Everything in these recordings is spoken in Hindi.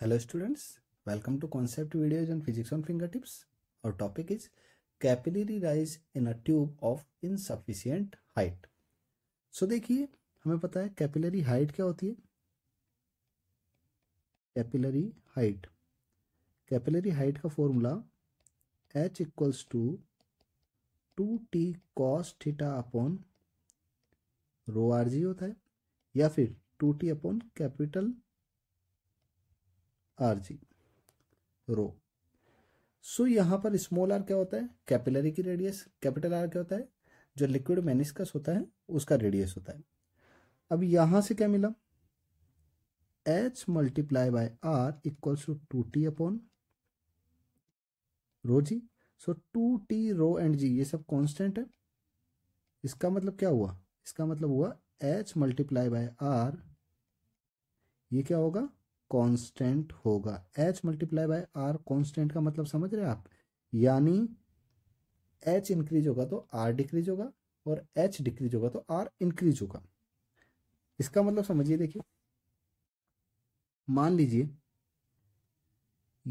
Hello students welcome to concept videos on physics on finger tips और topic is capillary rise in a tube of insufficient height so देखिए हमें पता है कैपिलरी हाइट क्या होती है कैपिलरी हाइट कैपिलरी हाइट का formula H equals to two T cos theta upon rho R G होता है या फिर two T upon capital R G rho so यहां पर स्मॉल आर क्या होता है कैपिलरी की रेडियस कैपिटल आर क्या होता है जो लिक्विड मेनिस्कस होता है उसका रेडियस होता है अब यहां से क्या मिला H multiply by R equals to two T upon rho G so two T rho and G ये सब कांस्टेंट है इसका मतलब क्या हुआ इसका मतलब हुआ एच मल्टीप्लाई बाय आर ये क्या होगा कांस्टेंट होगा H multiply by R constant का मतलब समझ रहे हैं आप यानी एच इंक्रीज होगा तो आर डिक्रीज होगा और एच डिक्रीज होगा तो आर इंक्रीज होगा इसका मतलब समझिए देखिए मान लीजिए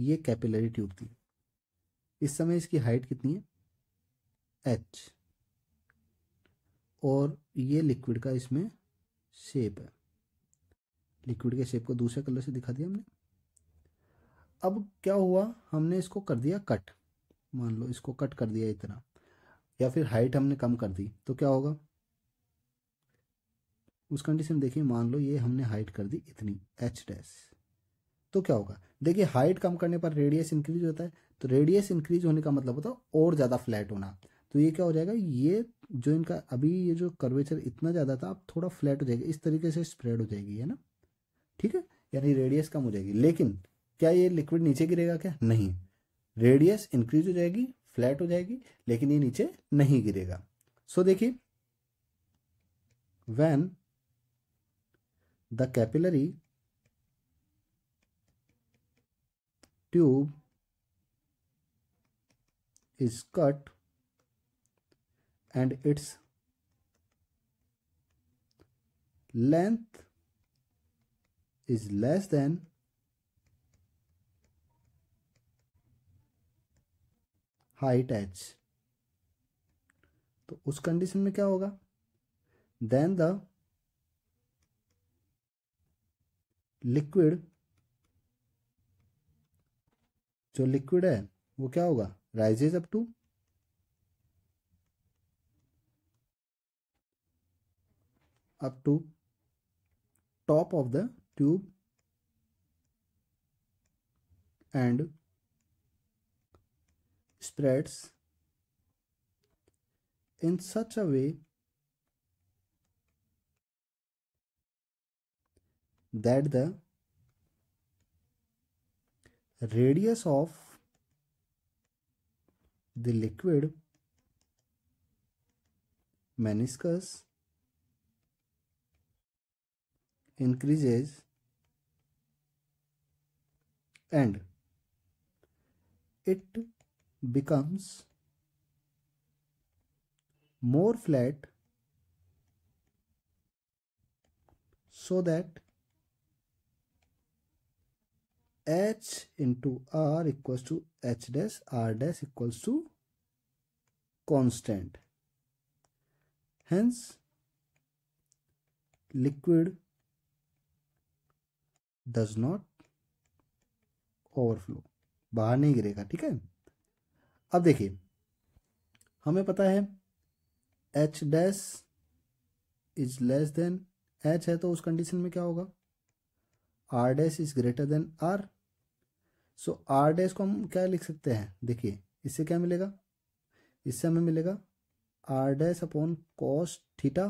ये कैपिलरी ट्यूब थी इस समय इसकी हाइट कितनी है एच और ये लिक्विड का इसमें शेप है लिक्विड के शेप को दूसरे कलर से दिखा दिया हमने अब क्या हुआ हमने इसको कर दिया कट मान लो इसको कट कर दिया इतना या फिर हाइट हमने कम कर दी तो क्या होगा उस कंडीशन देखिए मान लो ये हमने हाइट कर दी इतनी एच डैस तो क्या होगा देखिए हाइट कम करने पर रेडियस इंक्रीज होता है तो रेडियस इंक्रीज होने का मतलब होता है और ज़्यादा फ्लैट होना तो ये क्या हो जाएगा ये जो इनका अभी ये जो कर्वेचर इतना ज़्यादा था अब थोड़ा फ्लैट हो जाएगा इस तरीके से स्प्रेड हो जाएगी है ना ठीक है यानी रेडियस कम हो जाएगी लेकिन क्या ये लिक्विड नीचे गिरेगा क्या नहीं रेडियस इंक्रीज हो जाएगी फ्लैट हो जाएगी लेकिन ये नीचे नहीं गिरेगा सो देखिए when the capillary tube is cut and its length is less than height H तो उस कंडीशन में क्या होगा देन द लिक्विड जो लिक्विड है वो क्या होगा rises up to up to top of the tube and spreads in such a way that the radius of the liquid meniscus increases and it becomes more flat so that h into r equals to h dash r dash equals to constant hence liquid does not overflow बाहर नहीं गिरेगा ठीक है अब देखिए हमें पता है H dash is less than H है तो उस कंडीशन में क्या होगा R dash is greater than R so R dash को हम क्या लिख सकते हैं देखिए इससे क्या मिलेगा इससे हमें मिलेगा R dash upon cos theta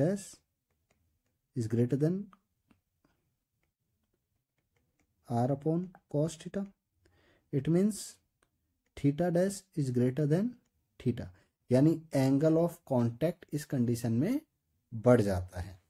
dash is greater than r upon cos theta. It means theta dash is greater than theta. यानी एंगल ऑफ कांटेक्ट इस कंडीशन में बढ़ जाता है